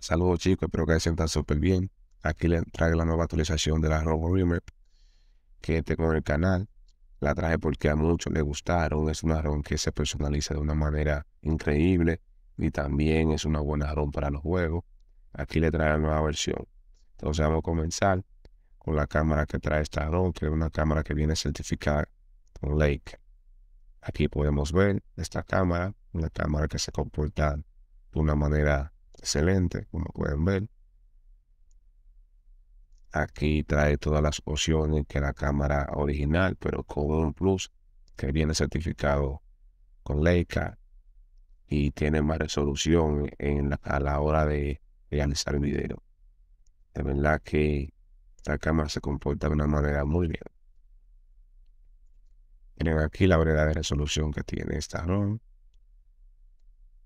Saludos chicos, espero que se sientan súper bien. Aquí les traigo la nueva actualización de la Robo que tengo este en el canal. La traje porque a muchos les gustaron. Es una ROM que se personaliza de una manera increíble y también es una buena ROM para los juegos. Aquí le trae la nueva versión. Entonces vamos a comenzar con la cámara que trae esta ROM, que es una cámara que viene certificada con Lake. Aquí podemos ver esta cámara, una cámara que se comporta de una manera excelente, como pueden ver. Aquí trae todas las opciones que la cámara original, pero con un plus que viene certificado con Leica y tiene más resolución en a la hora de realizar el video. De verdad que la cámara se comporta de una manera muy bien. Miren aquí la variedad de resolución que tiene esta ROM.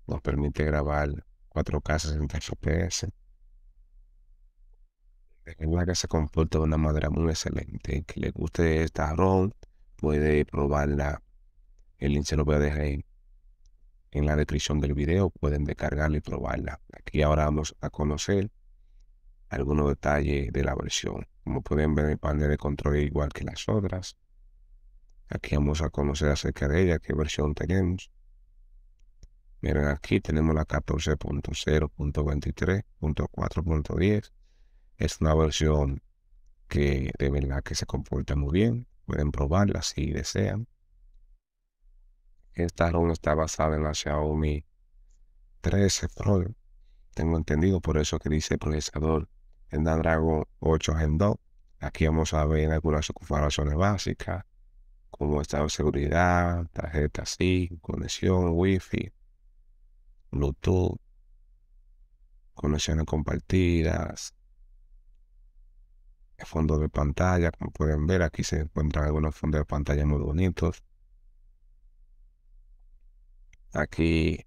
Nos permite grabar 4K 60 FPS. De una que se comporta de una manera muy excelente. que le guste esta ROM puede probarla. El link se lo voy a dejar en la descripción del video. Pueden descargarla y probarla. Aquí ahora vamos a conocer algunos detalles de la versión. Como pueden ver, el panel de control es igual que las otras. Aquí vamos a conocer acerca de ella, qué versión tenemos. Miren aquí, tenemos la 14.0.23.4.10. Es una versión que de verdad que se comporta muy bien. Pueden probarla si desean. Esta ROM está basada en la Xiaomi 13 Pro. Tengo entendido por eso que dice procesador Snapdragon 8 Gen 2. Aquí vamos a ver algunas configuraciones básicas, como estado de seguridad, tarjeta SIM, conexión, Wi-Fi, Bluetooth, conexiones compartidas, fondo de pantalla, como pueden ver aquí se encuentran algunos fondos de pantalla muy bonitos. Aquí,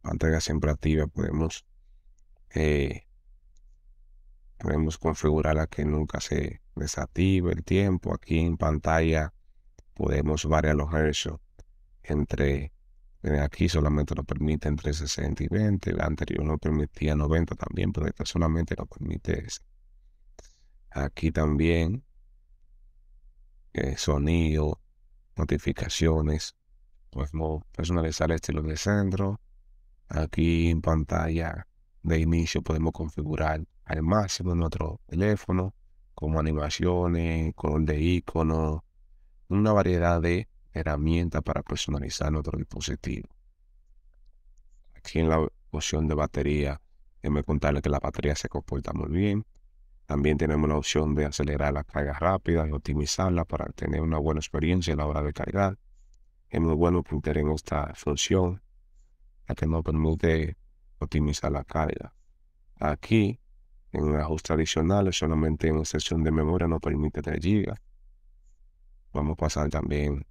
pantalla siempre activa, podemos, eh, podemos configurar a que nunca se desactive el tiempo. Aquí en pantalla podemos variar los hercios entre eh, aquí solamente nos permite entre 60 y 20. El anterior nos permitía 90 también, pero esta solamente lo permite ese. Aquí también eh, sonido, notificaciones, podemos personalizar el estilo de centro. Aquí en pantalla de inicio podemos configurar al máximo nuestro teléfono, como animaciones, color de icono, una variedad de herramienta para personalizar nuestro dispositivo. Aquí en la opción de batería, debemos contarles que la batería se comporta muy bien. También tenemos la opción de acelerar la carga rápida y optimizarla para tener una buena experiencia a la hora de cargar. Es muy bueno que en esta función, la que nos permite optimizar la carga. Aquí, en un ajuste adicional, solamente en una sección de memoria nos permite 3 GB. Vamos a pasar también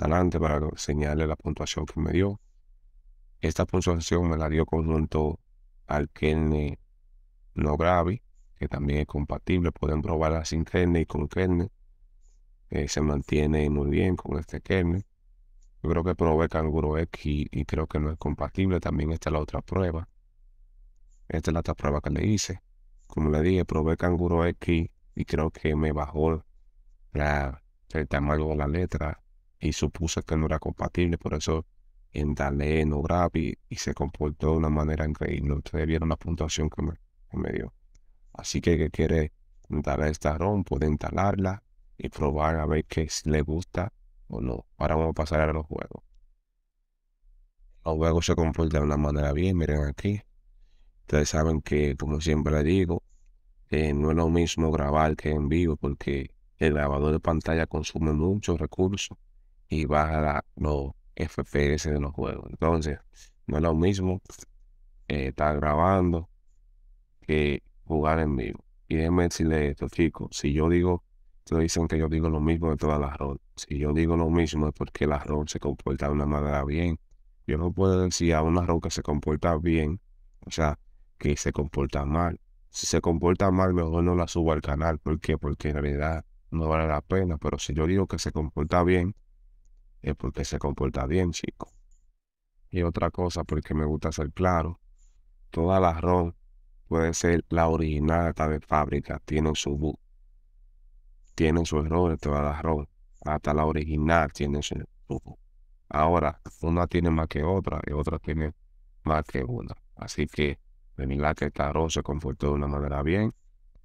adelante para señalarle la puntuación que me dio. Esta puntuación me la dio conjunto al kernel no gravy, que también es compatible, pueden probarla sin kernel y con kernel. Eh, se mantiene muy bien con este kernel. Yo creo que probé Canguro X y, creo que no es compatible. También esta es la otra prueba. Esta es la otra prueba que le hice. Como le dije, probé Canguro X y creo que me bajó la, el tamaño de la letra y supuse que no era compatible, por eso en no grab y, se comportó de una manera increíble. Ustedes vieron la puntuación que me, dio. Así que que quiere instalar esta ROM, puede instalarla y probar a ver que si le gusta o no. Ahora vamos a pasar a los juegos. Los juegos se comportan de una manera bien, miren aquí. Ustedes saben que, como siempre les digo, no es lo mismo grabar que en vivo porque el grabador de pantalla consume muchos recursos y baja los FPS de los juegos. Entonces, no es lo mismo eh, estar grabando que jugar en vivo. Y déjenme decirle esto, chicos, si yo digo, ustedes dicen que yo digo lo mismo de todas las roles. Si yo digo lo mismo es porque la rol se comporta de una manera bien. Yo no puedo decir a una rol que se comporta bien, o sea, que se comporta mal. Si se comporta mal, mejor no la subo al canal. ¿Por qué? Porque en realidad no vale la pena. Pero si yo digo que se comporta bien, es porque se comporta bien, chico. Y otra cosa, porque me gusta ser claro, todas las ROM pueden ser la original hasta de fábrica, tienen su bug, tienen su errores todas las ROM, hasta la original tiene su bug. Ahora, una tiene más que otra y otra tiene más que una. Así que, venir que esta ROM se comportó de una manera bien,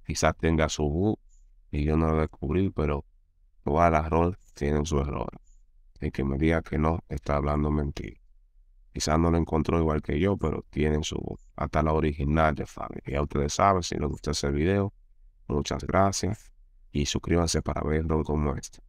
quizás tenga su bug y yo no lo descubrí, pero todas las ROM tienen su error. En que me diga que no está hablando mentira. Quizás no lo encontró igual que yo, pero tienen su voz. Hasta la original de Fabio. Ya ustedes saben, si les gusta ese video, muchas gracias y suscríbanse para verlo como este.